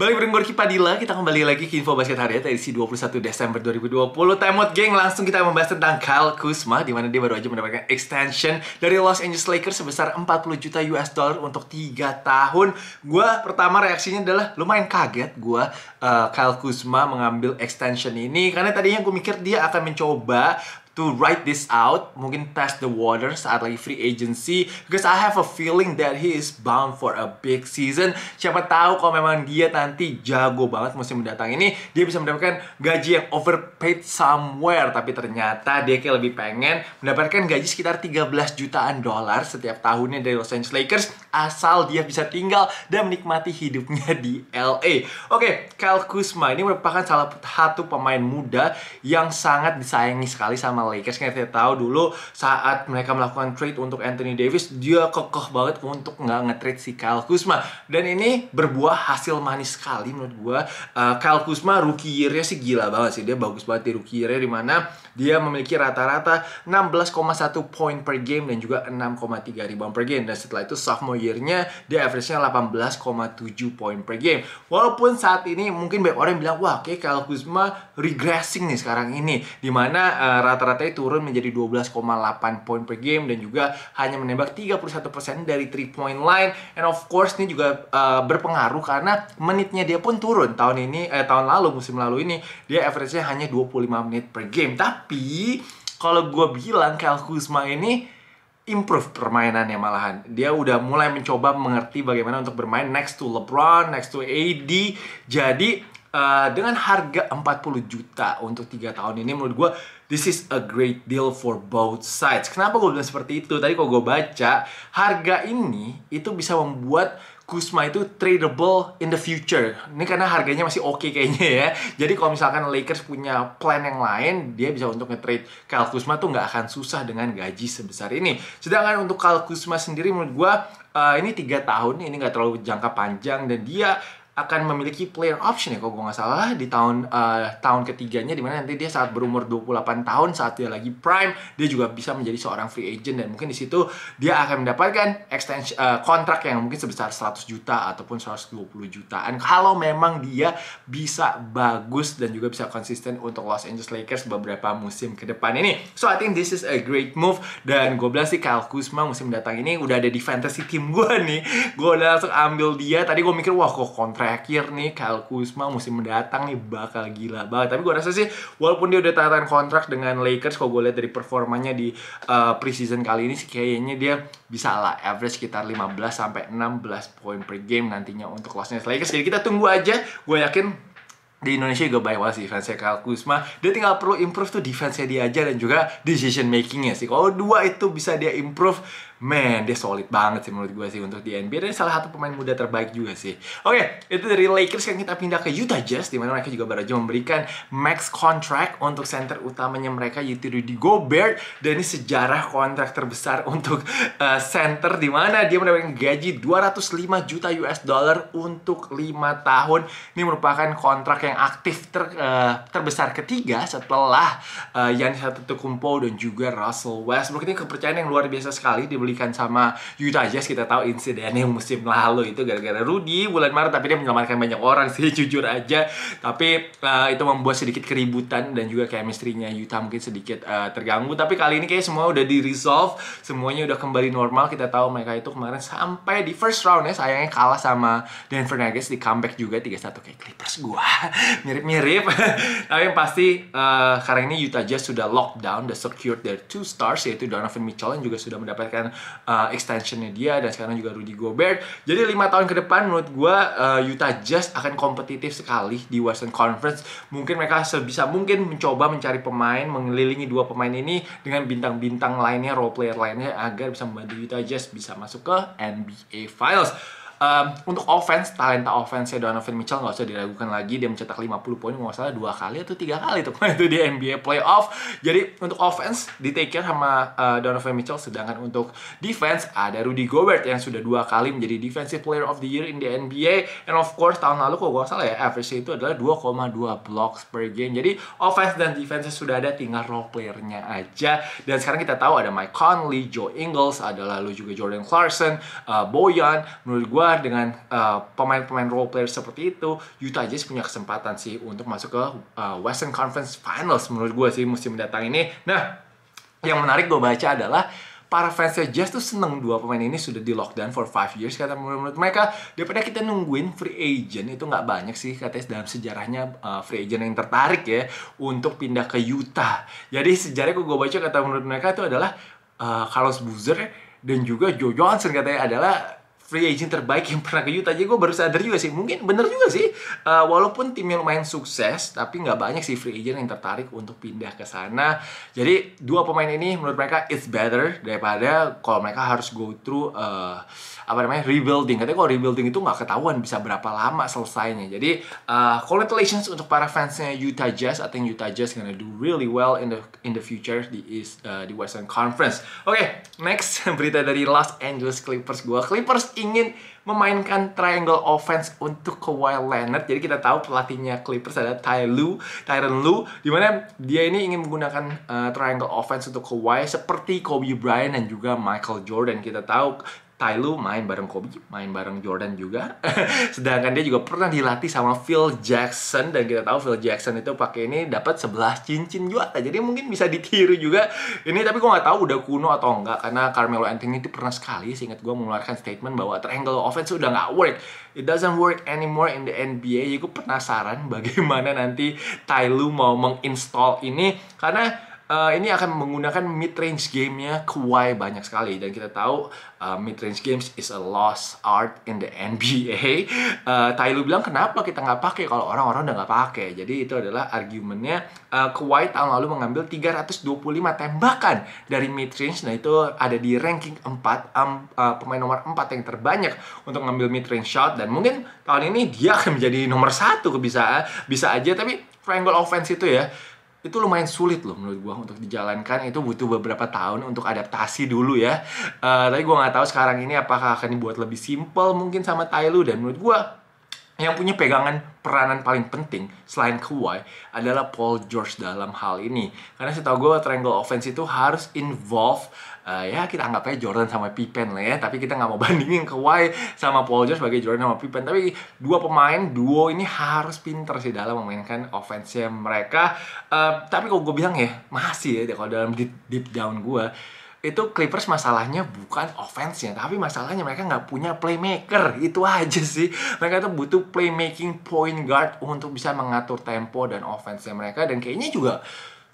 Balik bareng gue Padilla, kita kembali lagi ke Info Basket Harian edisi 21 Desember 2020. Timeout geng, langsung kita membahas tentang Kyle Kuzma di mana dia baru aja mendapatkan extension dari Los Angeles Lakers sebesar 40 juta US dollar untuk 3 tahun. Gua pertama reaksinya adalah lumayan kaget gue uh, Kyle Kuzma mengambil extension ini karena tadinya gue mikir dia akan mencoba to write this out, mungkin test the water saat lagi free agency because I have a feeling that he is bound for a big season. Siapa tahu kalau memang dia nanti jago banget musim mendatang ini, dia bisa mendapatkan gaji yang overpaid somewhere tapi ternyata dia kayak lebih pengen mendapatkan gaji sekitar 13 jutaan dolar setiap tahunnya dari Los Angeles Lakers asal dia bisa tinggal dan menikmati hidupnya di LA. Oke, okay, Kyle Kuzma ini merupakan salah satu pemain muda yang sangat disayangi sekali sama sama Lakers kayak kita tahu dulu saat mereka melakukan trade untuk Anthony Davis dia kokoh banget untuk nggak nge si Kyle Kuzma dan ini berbuah hasil manis sekali menurut gue uh, Kyle Kuzma rookie year-nya sih gila banget sih dia bagus banget di rookie year-nya dimana dia memiliki rata-rata 16,1 poin per game dan juga 6,3 rebound per game dan setelah itu sophomore year-nya dia average-nya 18,7 poin per game walaupun saat ini mungkin banyak orang yang bilang wah kayak Kyle Kuzma regressing nih sekarang ini di mana uh, eh, rata itu turun menjadi 12,8 poin per game dan juga hanya menembak 31% dari 3 point line and of course ini juga uh, berpengaruh karena menitnya dia pun turun tahun ini eh tahun lalu musim lalu ini dia average-nya hanya 25 menit per game tapi kalau gue bilang Kyle Kuzma ini improve permainannya malahan. Dia udah mulai mencoba mengerti bagaimana untuk bermain next to LeBron, next to AD. Jadi Uh, dengan harga 40 juta untuk tiga tahun ini menurut gue this is a great deal for both sides. Kenapa gue bilang seperti itu? Tadi kalau gue baca harga ini itu bisa membuat Kusma itu tradable in the future. Ini karena harganya masih oke okay kayaknya ya. Jadi kalau misalkan Lakers punya plan yang lain, dia bisa untuk nge-trade Kyle Kusma tuh nggak akan susah dengan gaji sebesar ini. Sedangkan untuk Kyle Kusma sendiri menurut gue uh, ini tiga tahun, ini nggak terlalu jangka panjang dan dia akan memiliki player option ya kalau gue nggak salah di tahun uh, tahun ketiganya dimana nanti dia saat berumur 28 tahun saat dia lagi prime dia juga bisa menjadi seorang free agent dan mungkin di situ dia akan mendapatkan extension uh, kontrak yang mungkin sebesar 100 juta ataupun 120 jutaan kalau memang dia bisa bagus dan juga bisa konsisten untuk Los Angeles Lakers beberapa musim ke depan ini so I think this is a great move dan gue bilang sih Kyle Kuzma musim datang ini udah ada di fantasy tim gue nih gue udah langsung ambil dia tadi gue mikir wah kok kontrak terakhir nih Kyle Kuzma musim mendatang nih bakal gila banget. Tapi gue rasa sih walaupun dia udah tahan kontrak dengan Lakers kalau gue lihat dari performanya di uh, preseason kali ini sih kayaknya dia bisa lah average sekitar 15 sampai 16 poin per game nantinya untuk Los Angeles Lakers. Jadi kita tunggu aja. Gue yakin di Indonesia juga baik banget sih defense-nya Kyle Kuzma dia tinggal perlu improve tuh defense-nya dia aja dan juga decision making-nya sih kalau dua itu bisa dia improve man dia solid banget sih menurut gue sih untuk di NBA dan salah satu pemain muda terbaik juga sih oke okay, itu dari Lakers kan kita pindah ke Utah Jazz di mana mereka juga baru aja memberikan max contract untuk center utamanya mereka yaitu Rudy Gobert dan ini sejarah kontrak terbesar untuk uh, center di mana dia mendapatkan gaji 205 juta US dollar untuk 5 tahun ini merupakan kontrak yang aktif ter, uh, terbesar ketiga setelah uh, Giannis Antetokounmpo dan juga Russell Westbrook ini kepercayaan yang luar biasa sekali dibeli dipedulikan sama Utah Jazz kita tahu yang musim lalu itu gara-gara Rudy bulan Maret tapi dia menyelamatkan banyak orang sih jujur aja tapi uh, itu membuat sedikit keributan dan juga chemistry-nya Utah mungkin sedikit uh, terganggu tapi kali ini kayak semua udah di resolve semuanya udah kembali normal kita tahu mereka itu kemarin sampai di first round ya sayangnya kalah sama Denver Nuggets di comeback juga 3-1 kayak Clippers gua mirip-mirip tapi yang pasti uh, karena ini Utah Jazz sudah lockdown, sudah secured their two stars yaitu Donovan Mitchell yang juga sudah mendapatkan uh, extensionnya dia dan sekarang juga Rudy Gobert. Jadi lima tahun ke depan menurut gue uh, Utah Jazz akan kompetitif sekali di Western Conference. Mungkin mereka sebisa mungkin mencoba mencari pemain mengelilingi dua pemain ini dengan bintang-bintang lainnya, role player lainnya agar bisa membantu Utah Jazz bisa masuk ke NBA Finals um, untuk offense talenta offense Donovan Mitchell nggak usah diragukan lagi dia mencetak 50 poin nggak salah dua kali atau tiga kali tuh itu di NBA playoff jadi untuk offense di take care sama uh, Donovan Mitchell sedangkan untuk defense ada Rudy Gobert yang sudah dua kali menjadi defensive player of the year in the NBA and of course tahun lalu kok nggak salah ya average itu adalah 2,2 blocks per game jadi offense dan defense sudah ada tinggal role player-nya aja dan sekarang kita tahu ada Mike Conley, Joe Ingles, ada lalu juga Jordan Clarkson, uh, eh, Boyan. Menurut gue dengan eh, pemain-pemain uh, role player seperti itu, Utah Jazz punya kesempatan sih untuk masuk ke uh, Western Conference Finals menurut gue sih musim mendatang ini. Nah, yang menarik gue baca adalah para fans Jazz tuh seneng dua pemain ini sudah di lockdown for 5 years kata menurut mereka daripada kita nungguin free agent itu nggak banyak sih katanya dalam sejarahnya uh, free agent yang tertarik ya untuk pindah ke Utah jadi sejarah gue baca kata menurut mereka itu adalah uh, Carlos Boozer dan juga Joe Johnson katanya adalah free agent terbaik yang pernah ke Utah aja gue baru sadar juga sih mungkin bener juga sih uh, walaupun yang lumayan sukses tapi nggak banyak sih free agent yang tertarik untuk pindah ke sana jadi dua pemain ini menurut mereka it's better daripada kalau mereka harus go through uh, apa namanya rebuilding katanya kalau rebuilding itu nggak ketahuan bisa berapa lama selesainya jadi uh, congratulations untuk para fansnya Utah Jazz I think Utah Jazz gonna do really well in the in the future di East, uh, di Western Conference oke okay, next berita dari Los Angeles Clippers gue Clippers ingin memainkan triangle offense untuk Kawhi Leonard. Jadi kita tahu pelatihnya Clippers ada Ty Lu, Tyron Lu, di mana dia ini ingin menggunakan uh, triangle offense untuk Kawhi seperti Kobe Bryant dan juga Michael Jordan. Kita tahu Ty Lue main bareng Kobe, main bareng Jordan juga. Sedangkan dia juga pernah dilatih sama Phil Jackson dan kita tahu Phil Jackson itu pakai ini dapat 11 cincin juara. Jadi mungkin bisa ditiru juga. Ini tapi gua nggak tahu udah kuno atau enggak karena Carmelo Anthony itu pernah sekali seingat gue mengeluarkan statement bahwa triangle offense udah nggak work. It doesn't work anymore in the NBA. Jadi gue penasaran bagaimana nanti Ty Lue mau menginstall ini karena uh, ini akan menggunakan mid range gamenya Kawhi banyak sekali dan kita tahu uh, eh, mid range games is a lost art in the NBA. Uh, Tyloo bilang kenapa kita nggak pakai kalau orang-orang udah nggak pakai. Jadi itu adalah argumennya uh, eh, Kawhi tahun lalu mengambil 325 tembakan dari mid range. Nah itu ada di ranking 4 um, uh, pemain nomor 4 yang terbanyak untuk ngambil mid range shot dan mungkin tahun ini dia akan menjadi nomor satu bisa bisa aja tapi triangle offense itu ya itu lumayan sulit loh menurut gue untuk dijalankan itu butuh beberapa tahun untuk adaptasi dulu ya uh, tapi gue nggak tahu sekarang ini apakah akan dibuat lebih simple mungkin sama Tailu dan menurut gue yang punya pegangan peranan paling penting selain Kawhi adalah Paul George dalam hal ini. Karena setahu gue triangle offense itu harus involve uh, ya kita anggap aja Jordan sama Pippen lah ya. Tapi kita nggak mau bandingin Kawhi sama Paul George sebagai Jordan sama Pippen. Tapi dua pemain duo ini harus pinter sih dalam memainkan offense mereka. Uh, tapi kalau gue bilang ya masih ya kalau dalam deep, deep down gue itu Clippers masalahnya bukan offense ya tapi masalahnya mereka nggak punya playmaker itu aja sih mereka tuh butuh playmaking point guard untuk bisa mengatur tempo dan offense mereka dan kayaknya juga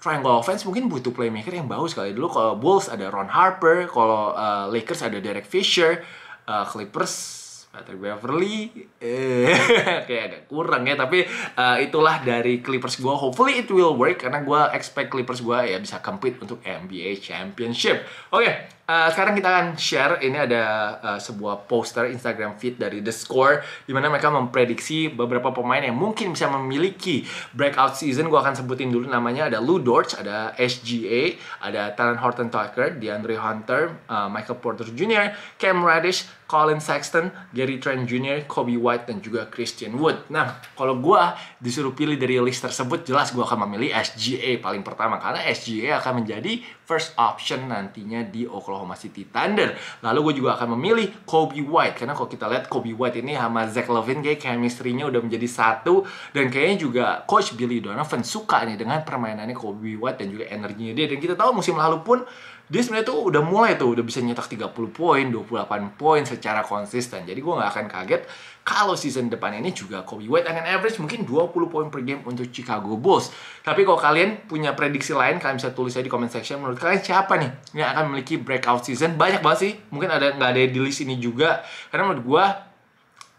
triangle offense mungkin butuh playmaker yang bagus sekali dulu kalau Bulls ada Ron Harper kalau uh, Lakers ada Derek Fisher uh, Clippers Patrick Beverly eh kayak agak kurang ya tapi uh, itulah dari Clippers gue hopefully it will work karena gue expect Clippers gue ya bisa compete untuk NBA Championship oke okay, uh, eh, sekarang kita akan share ini ada uh, sebuah poster Instagram feed dari The Score di mana mereka memprediksi beberapa pemain yang mungkin bisa memiliki breakout season gue akan sebutin dulu namanya ada Lou Dort ada SGA ada Taran Horton Tucker DeAndre Hunter uh, Michael Porter Jr Cam Radish Colin Sexton, Gary Trent Jr., Kobe White, dan juga Christian Wood. Nah, kalau gue disuruh pilih dari list tersebut, jelas gue akan memilih SGA paling pertama. Karena SGA akan menjadi first option nantinya di Oklahoma City Thunder. Lalu gue juga akan memilih Kobe White. Karena kalau kita lihat Kobe White ini sama Zach Levine kayak chemistry-nya udah menjadi satu. Dan kayaknya juga Coach Billy Donovan suka nih dengan permainannya Kobe White dan juga energinya dia. Dan kita tahu musim lalu pun dia sebenarnya tuh udah mulai tuh udah bisa nyetak 30 poin, 28 poin secara konsisten. Jadi gue nggak akan kaget kalau season depan ini juga Kobe White akan average mungkin 20 poin per game untuk Chicago Bulls. Tapi kalau kalian punya prediksi lain, kalian bisa tulis aja di comment section. Menurut kalian siapa nih yang akan memiliki breakout season? Banyak banget sih. Mungkin ada nggak ada di list ini juga. Karena menurut gue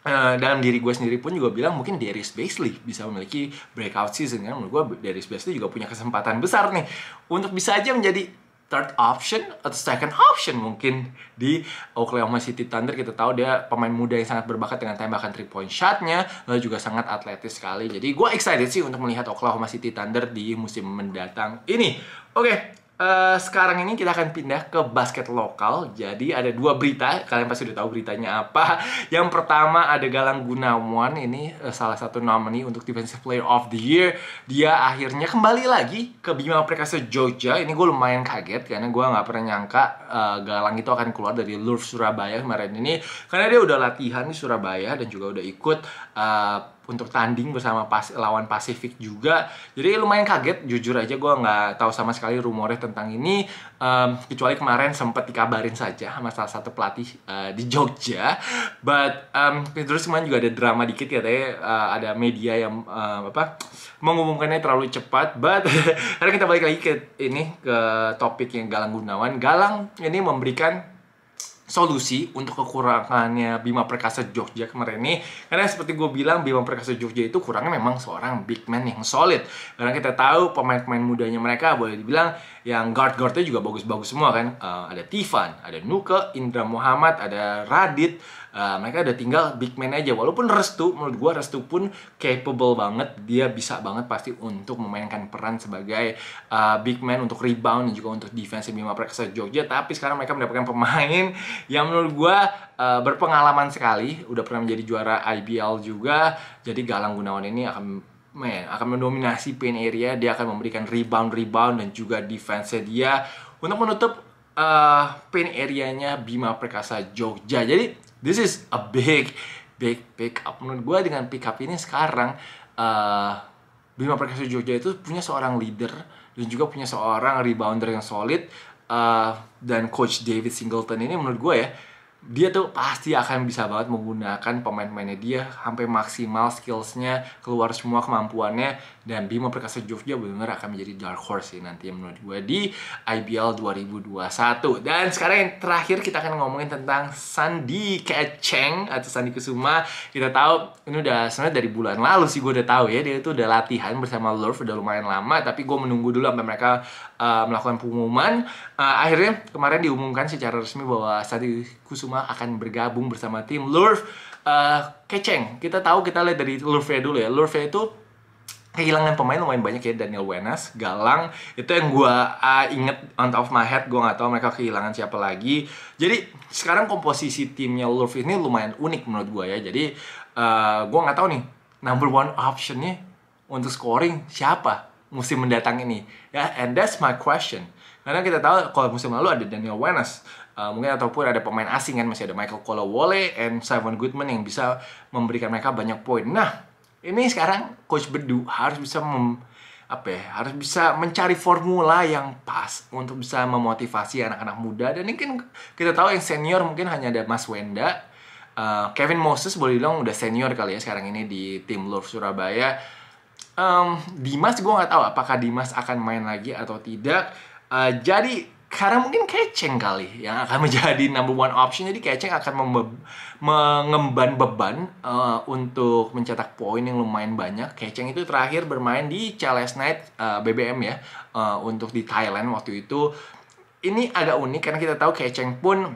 eh, dalam diri gue sendiri pun juga bilang mungkin Darius Basley bisa memiliki breakout season kan menurut gue Darius Basley juga punya kesempatan besar nih untuk bisa aja menjadi third option atau second option mungkin di Oklahoma City Thunder kita tahu dia pemain muda yang sangat berbakat dengan tembakan three point shotnya lalu juga sangat atletis sekali jadi gue excited sih untuk melihat Oklahoma City Thunder di musim mendatang ini oke okay, Eh, sekarang ini kita akan pindah ke basket lokal. Jadi ada dua berita, kalian pasti udah tahu beritanya apa. Yang pertama ada Galang Gunawan ini uh, salah satu nominee untuk Defensive Player of the Year. Dia akhirnya kembali lagi ke Bima Perkasa Jogja. Ini gue lumayan kaget karena gue nggak pernah nyangka uh, Galang itu akan keluar dari Lurf Surabaya kemarin ini karena dia udah latihan di Surabaya dan juga udah ikut uh, untuk tanding bersama pas lawan Pasifik juga jadi lumayan kaget jujur aja gue nggak tahu sama sekali rumornya tentang ini um, kecuali kemarin sempet dikabarin saja sama salah satu pelatih uh, di Jogja but um, terus kemarin juga ada drama dikit katanya uh, ada media yang uh, apa mengumumkannya terlalu cepat but karena kita balik lagi ke ini ke topik yang Galang Gunawan Galang ini memberikan solusi untuk kekurangannya Bima Perkasa Jogja kemarin ini karena seperti gue bilang Bima Perkasa Jogja itu kurangnya memang seorang big man yang solid karena kita tahu pemain-pemain mudanya mereka boleh dibilang yang guard-guardnya juga bagus-bagus semua kan. Uh, ada Tivan, ada Nuke, Indra Muhammad, ada Radit. Uh, mereka ada tinggal big man aja. Walaupun Restu, menurut gue Restu pun capable banget. Dia bisa banget pasti untuk memainkan peran sebagai uh, big man untuk rebound dan juga untuk defense bima perkasa Jogja. Tapi sekarang mereka mendapatkan pemain yang menurut gue uh, berpengalaman sekali. Udah pernah menjadi juara IBL juga. Jadi Galang Gunawan ini akan man, ya, akan mendominasi paint area, dia akan memberikan rebound-rebound dan juga defense dia untuk menutup uh, paint nya Bima Perkasa Jogja. Jadi this is a big big pick up menurut gue dengan pick up ini sekarang uh, Bima Perkasa Jogja itu punya seorang leader dan juga punya seorang rebounder yang solid uh, dan coach David Singleton ini menurut gue ya dia tuh pasti akan bisa banget menggunakan pemain-pemainnya dia sampai maksimal skillsnya keluar semua kemampuannya dan Bima Perkasa Jogja benar akan menjadi dark horse sih nanti menurut gue di IBL 2021 dan sekarang yang terakhir kita akan ngomongin tentang Sandi Keceng atau Sandi Kusuma kita tahu ini udah sebenarnya dari bulan lalu sih gue udah tahu ya dia itu udah latihan bersama Love udah lumayan lama tapi gue menunggu dulu sampai mereka uh, melakukan pengumuman uh, akhirnya kemarin diumumkan secara resmi bahwa Sandi Kusuma akan bergabung bersama tim Lurf uh, Keceng kita tahu kita lihat dari Love dulu ya Love itu kehilangan pemain lumayan banyak ya Daniel Wenas, Galang itu yang gue uh, ah, inget on top of my head gue gak tahu mereka kehilangan siapa lagi. Jadi sekarang komposisi timnya Lurf ini lumayan unik menurut gue ya. Jadi uh, ah, gue gak tahu nih number one optionnya untuk scoring siapa musim mendatang ini ya and that's my question karena kita tahu kalau musim lalu ada Daniel Wenas uh, mungkin ataupun ada pemain asing kan masih ada Michael Colowole and Simon Goodman yang bisa memberikan mereka banyak poin nah ini sekarang coach Bedu harus bisa mem, apa ya, harus bisa mencari formula yang pas untuk bisa memotivasi anak-anak muda dan ini kan kita tahu yang senior mungkin hanya ada Mas Wenda uh, Kevin Moses boleh bilang udah senior kali ya sekarang ini di tim Lur Surabaya um, Dimas gue nggak tahu apakah Dimas akan main lagi atau tidak uh, jadi karena mungkin Keceng kali yang akan menjadi number one option jadi Keceng akan mengemban beban uh, untuk mencetak poin yang lumayan banyak Keceng itu terakhir bermain di Charles Night uh, eh, BBM ya uh, untuk di Thailand waktu itu ini agak unik karena kita tahu Keceng pun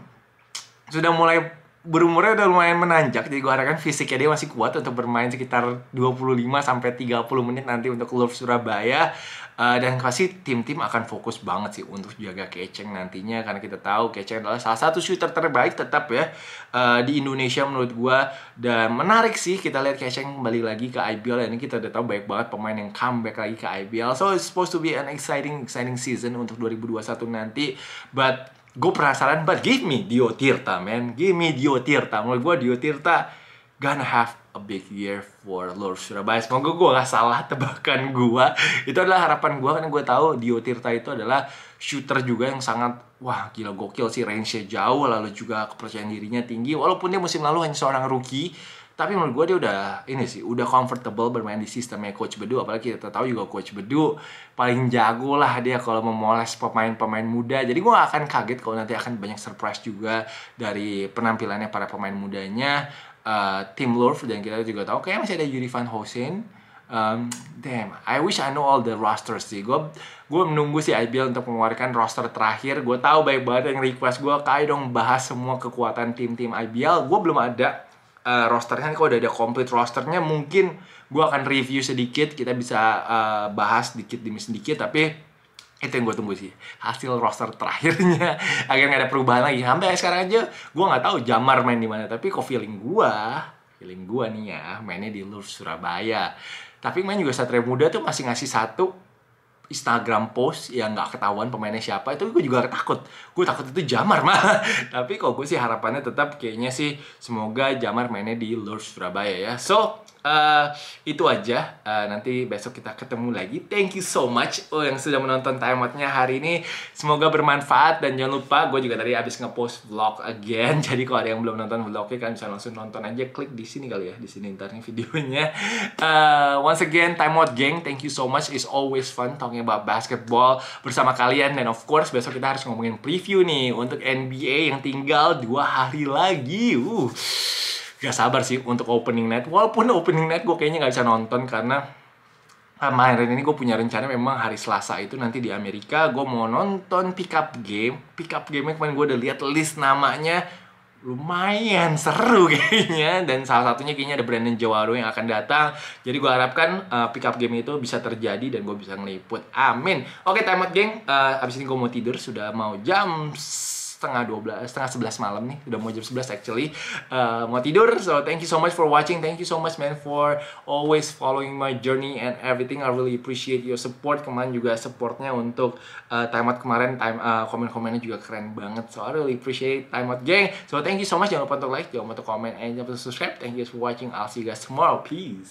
sudah mulai berumurnya udah lumayan menanjak jadi gue harapkan fisiknya dia masih kuat untuk bermain sekitar 25 sampai 30 menit nanti untuk klub Surabaya uh, dan pasti tim-tim akan fokus banget sih untuk jaga Keceng nantinya karena kita tahu Keceng adalah salah satu shooter terbaik tetap ya uh, di Indonesia menurut gue dan menarik sih kita lihat Keceng kembali lagi ke IBL dan ini kita udah tahu banyak banget pemain yang comeback lagi ke IBL so it's supposed to be an exciting exciting season untuk 2021 nanti but gue penasaran banget, give me Dio Tirta man give me Dio Tirta menurut gue Dio Tirta gonna have a big year for Lord Surabaya semoga gue gak salah tebakan gue itu adalah harapan gue karena gue tahu Dio Tirta itu adalah shooter juga yang sangat wah gila gokil sih range-nya jauh lalu juga kepercayaan dirinya tinggi walaupun dia musim lalu hanya seorang rookie tapi menurut gue dia udah ini sih udah comfortable bermain di sistemnya coach Bedu apalagi kita tahu juga coach Bedu paling jago lah dia kalau memoles pemain-pemain muda jadi gue akan kaget kalau nanti akan banyak surprise juga dari penampilannya para pemain mudanya uh, Tim Lurf dan kita juga tahu kayaknya masih ada Yuri Van Hosen um, damn I wish I know all the rosters sih gue gue menunggu si IBL untuk mengeluarkan roster terakhir gue tahu baik banget yang request gue kayak dong bahas semua kekuatan tim-tim IBL gue belum ada uh, rosternya kan kalau udah ada komplit rosternya mungkin gue akan review sedikit kita bisa uh, bahas sedikit demi sedikit tapi itu yang gue tunggu sih hasil roster terakhirnya agar nggak ada perubahan lagi sampai sekarang aja gue nggak tahu Jamar main di mana tapi kok feeling gue feeling gue nih ya mainnya di Lur Surabaya tapi main juga Satria Muda tuh masih ngasih satu Instagram post yang nggak ketahuan pemainnya siapa itu gue juga takut gue takut itu Jamar mah tapi kok gue sih harapannya tetap kayaknya sih semoga Jamar mainnya di Lourdes Surabaya ya so uh, itu aja. Uh, nanti besok kita ketemu lagi. Thank you so much oh, yang sudah menonton timeoutnya hari ini. Semoga bermanfaat dan jangan lupa gue juga tadi abis ngepost vlog again. Jadi kalau ada yang belum nonton vlognya kan bisa langsung nonton aja. Klik di sini kali ya. Di sini ntar nih videonya. Uh, once again, timeout gang Thank you so much. It's always fun talking about basketball bersama kalian. Dan of course besok kita harus ngomongin preview nih untuk NBA yang tinggal dua hari lagi. Uh gak sabar sih untuk opening night walaupun opening night gue kayaknya nggak bisa nonton karena ah, kemarin ini gue punya rencana memang hari Selasa itu nanti di Amerika gue mau nonton pickup game pickup up game kemarin gue udah lihat list namanya lumayan seru kayaknya dan salah satunya kayaknya ada Brandon Jawaro yang akan datang jadi gue harapkan uh, eh, pick game itu bisa terjadi dan gue bisa ngeliput amin oke time out geng uh, abis ini gue mau tidur sudah mau jam setengah 12, setengah 11 malam nih. Udah mau jam 11 actually. Uh, mau tidur. So thank you so much for watching. Thank you so much man for always following my journey and everything. I really appreciate your support. Kemarin juga supportnya untuk uh, time out kemarin. Time uh, komen-komennya juga keren banget. So I really appreciate time out gang. So thank you so much. Jangan lupa untuk like, jangan lupa untuk comment, and jangan lupa untuk subscribe. Thank you for watching. I'll see you guys tomorrow. Peace.